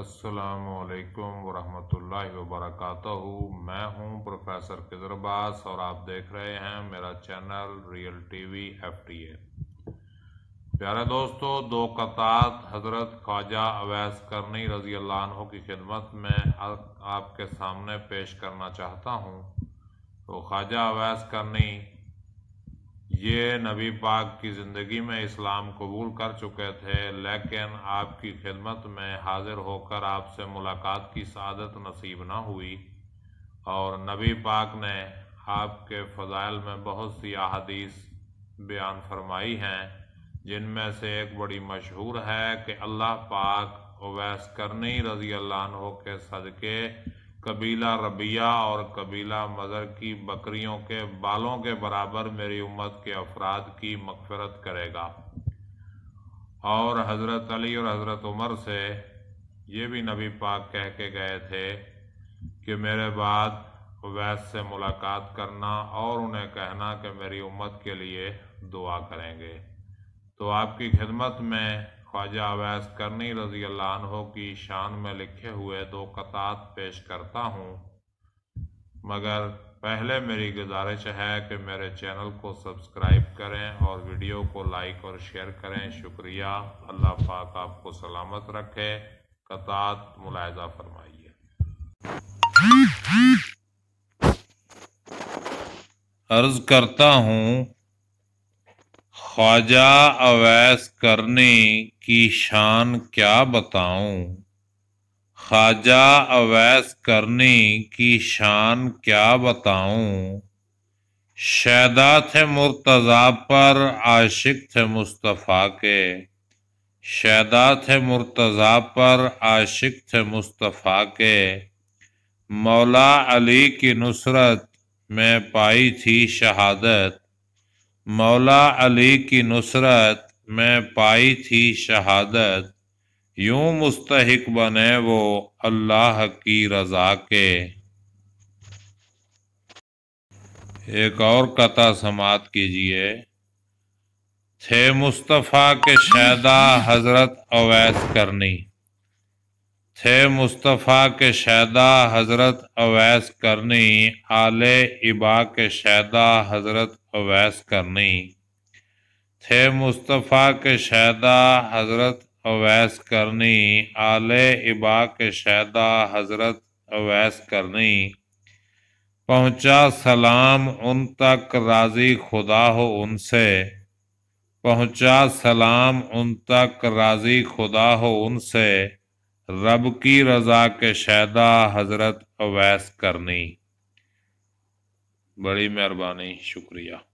असलकम वरहमल वबरक मैं हूं प्रोफेसर किदरबास और आप देख रहे हैं मेरा चैनल रियल टीवी एफटीए प्यारे दोस्तों दो कतात हज़रत ख्वाजा अवैस करनी रजी अल्लाह की खिदमत में आपके सामने पेश करना चाहता हूं तो ख्वाजा अवैस करनी ये नबी पाक की ज़िंदगी में इस्लाम कबूल कर चुके थे लेकिन आपकी खिदमत में हाज़िर होकर आपसे मुलाकात की सादत नसीब ना हुई और नबी पाक ने आपके फ़जाइल में बहुत सी अदीस बयान फरमाई हैं जिनमें से एक बड़ी मशहूर है कि अल्लाह पाक अवैस करनी रज़ी अल्लाह के सदक़े कबीला रबिया और कबीला मज़र की बकरियों के बालों के बराबर मेरी उम्मत के अफराद की मकफरत करेगा और हज़रत अली और हज़रत उमर से ये भी नबी पाक कह के गए थे कि मेरे बाद वैस से मुलाकात करना और उन्हें कहना कि मेरी उम्मत के लिए दुआ करेंगे तो आपकी खिदमत में ख्वाजा अवैस करनी रजी अल्लाह की शान में लिखे हुए दो कतात पेश करता हूँ मगर पहले मेरी गुजारिश है कि मेरे चैनल को सब्सक्राइब करें और वीडियो को लाइक और शेयर करें शुक्रिया अल्लाह पाक आपको सलामत रखे कतात मुलायजा फरमाइए अर्ज़ करता हूँ ख्वाजा अवैस करने की शान क्या बताऊं ख्वाजा अवैस करने की शान क्या बताऊं शैदा थे मुर्तज़ा पर आशिक थे मुस्तफ़ा के शैदा थे मुर्तज़ा पर आशिक थे मुस्तफ़ा के मौला अली की नुसरत में पाई थी शहादत मौला अली की नुसरत में पाई थी शहादत यूं मुस्तहक बने वो अल्लाह की रजा के एक और कथा समात कीजिए थे मुस्तफ़ा के शैदा हज़रत अवैस करनी थे मुस्तफ़ा के शैदा हज़रत अवैस करनी आले इबा के शैदा हज़रत अवैस करनी थे मुस्तफ़ा के शैदा हज़रत अवैस करनी आले इबा के शैदा हज़रत अवैस करनी पहुंचा सलाम उन तक राज़ी खुदा हो उनसे पहुंचा सलाम उन तक राज़ी खुदा हो उनसे रब की रजा के शायदा हजरत अवैस करनी बड़ी मेहरबानी शुक्रिया